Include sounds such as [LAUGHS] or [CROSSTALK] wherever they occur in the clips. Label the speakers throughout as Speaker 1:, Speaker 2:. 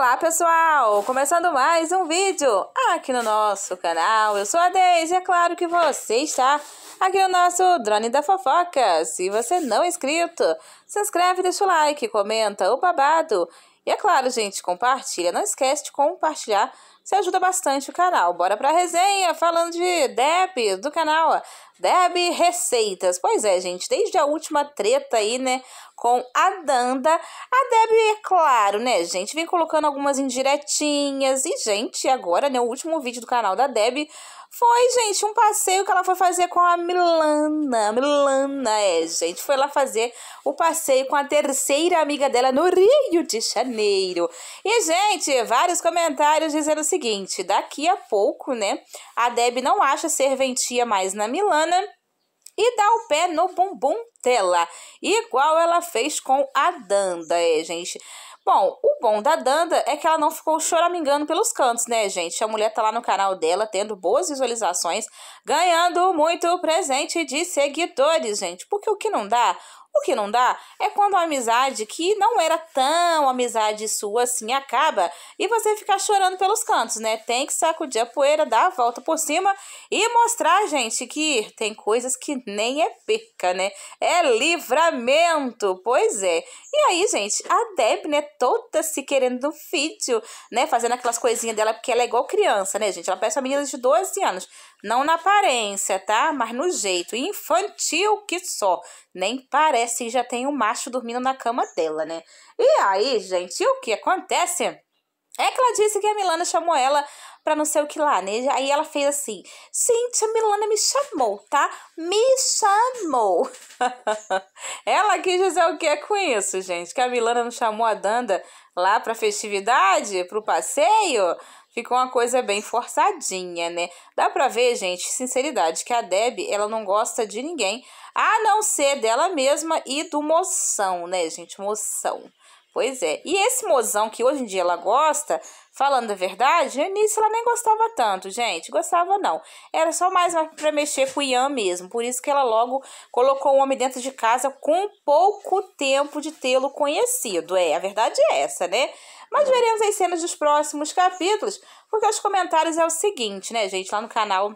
Speaker 1: Olá pessoal, começando mais um vídeo aqui no nosso canal, eu sou a Deise, é claro que você está aqui no nosso Drone da Fofoca. Se você não é inscrito, se inscreve, deixa o like, comenta o babado e é claro gente, compartilha, não esquece de compartilhar você ajuda bastante o canal. Bora pra resenha, falando de Deb, do canal Deb Receitas. Pois é, gente, desde a última treta aí, né, com a Danda, a Deb, é claro, né, gente, vem colocando algumas indiretinhas. E, gente, agora, né, o último vídeo do canal da Deb foi, gente, um passeio que ela foi fazer com a Milana. Milana, é, gente. Foi lá fazer o passeio com a terceira amiga dela no Rio de Janeiro. E, gente, vários comentários dizendo seguinte: daqui a pouco, né? A Deb não acha serventia mais na Milana e dá o pé no bumbum dela, igual ela fez com a Danda, é, gente. Bom, o bom da Danda é que ela não ficou choramingando pelos cantos, né, gente? A mulher tá lá no canal dela, tendo boas visualizações, ganhando muito presente de seguidores, gente. Porque o que não dá, o que não dá é quando a amizade que não era tão amizade sua assim acaba e você ficar chorando pelos cantos, né? Tem que sacudir a poeira, dar a volta por cima e mostrar, gente, que tem coisas que nem é perca, né? É livramento, pois é. E aí, gente, a Deb, né, toda se querendo no vídeo, né, fazendo aquelas coisinhas dela, porque ela é igual criança, né, gente? Ela parece uma menina de 12 anos. Não na aparência, tá? Mas no jeito. Infantil que só. Nem parece aparece e já tem um macho dormindo na cama dela, né? E aí, gente, o que acontece? É que ela disse que a Milana chamou ela pra não sei o que lá, né? Aí ela fez assim: gente, a Milana me chamou, tá? Me chamou. [LAUGHS] ela quis dizer o que é com isso, gente? Que a Milana não chamou a Danda lá pra festividade, pro passeio? fica uma coisa bem forçadinha, né? Dá pra ver, gente, sinceridade, que a Deb, ela não gosta de ninguém, a não ser dela mesma e do moção, né, gente? Moção. Pois é. E esse mozão que hoje em dia ela gosta, falando a verdade, no início ela nem gostava tanto, gente. Gostava não. Era só mais para mexer com o Ian mesmo. Por isso que ela logo colocou o homem dentro de casa com pouco tempo de tê-lo conhecido. É, a verdade é essa, né? Mas veremos as cenas dos próximos capítulos, porque os comentários é o seguinte, né, gente? Lá no canal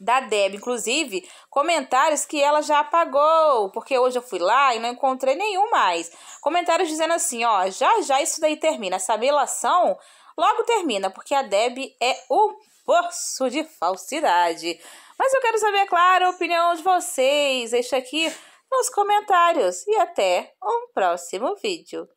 Speaker 1: da Deb, inclusive, comentários que ela já apagou, porque hoje eu fui lá e não encontrei nenhum mais. Comentários dizendo assim, ó, já já isso daí termina, essa melação logo termina, porque a Deb é um poço de falsidade. Mas eu quero saber, é claro, a opinião de vocês, deixa aqui nos comentários e até um próximo vídeo.